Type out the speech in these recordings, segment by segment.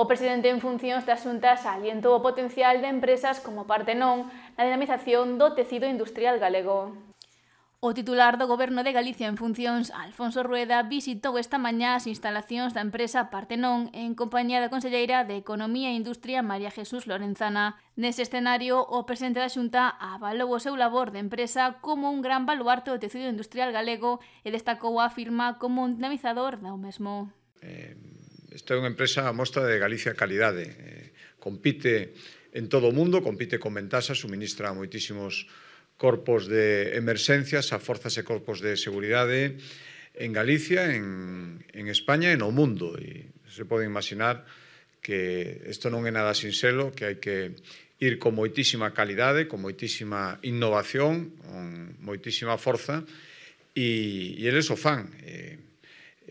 O presidente en funcións da Xunta salientou o potencial de empresas como non na dinamización do tecido industrial galego. O titular do Goberno de Galicia en funcións, Alfonso Rueda, visitou esta mañá as instalacións da empresa Partenón en compañía da conselleira de Economía e Industria María Jesús Lorenzana. Nese escenario, o presidente da Xunta avalou o seu labor de empresa como un gran baluarte do tecido industrial galego e destacou a firma como un dinamizador do mesmo. Eh Esta é unha empresa a mostra de Galicia Calidade. Eh, compite en todo o mundo, compite con ventaxa, suministra a moitísimos corpos de emerxencias, a forzas e corpos de seguridade en Galicia, en, en España e no mundo. E se pode imaginar que isto non é nada sinxelo, que hai que ir con moitísima calidade, con moitísima innovación, con moitísima forza, e, e eles o fan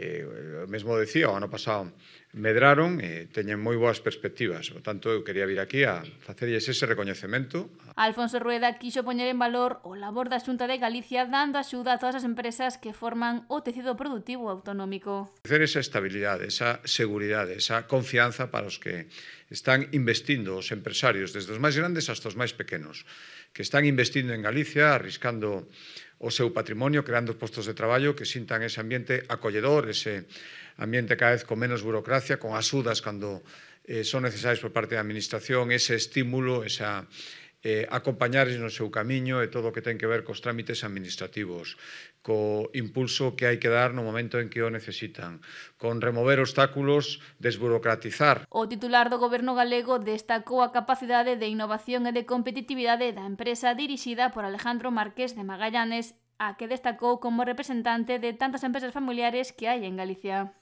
eh, mesmo decía, o ano pasado medraron e eh, teñen moi boas perspectivas. O tanto, eu quería vir aquí a facerlles ese recoñecemento. Alfonso Rueda quixo poñer en valor o labor da Xunta de Galicia dando axuda a todas as empresas que forman o tecido productivo autonómico. Hacer esa estabilidade, esa seguridade, esa confianza para os que están investindo os empresarios, desde os máis grandes hasta os máis pequenos, que están investindo en Galicia, arriscando o seu patrimonio, creando postos de traballo que sintan ese ambiente acolledor, ese ambiente cada vez con menos burocracia, con axudas cando eh, son necesarias por parte da Administración, ese estímulo, esa, eh, acompañares no seu camiño e todo o que ten que ver cos trámites administrativos, co impulso que hai que dar no momento en que o necesitan, con remover obstáculos, desburocratizar. O titular do goberno galego destacou a capacidade de innovación e de competitividade da empresa dirixida por Alejandro Marqués de Magallanes, a que destacou como representante de tantas empresas familiares que hai en Galicia.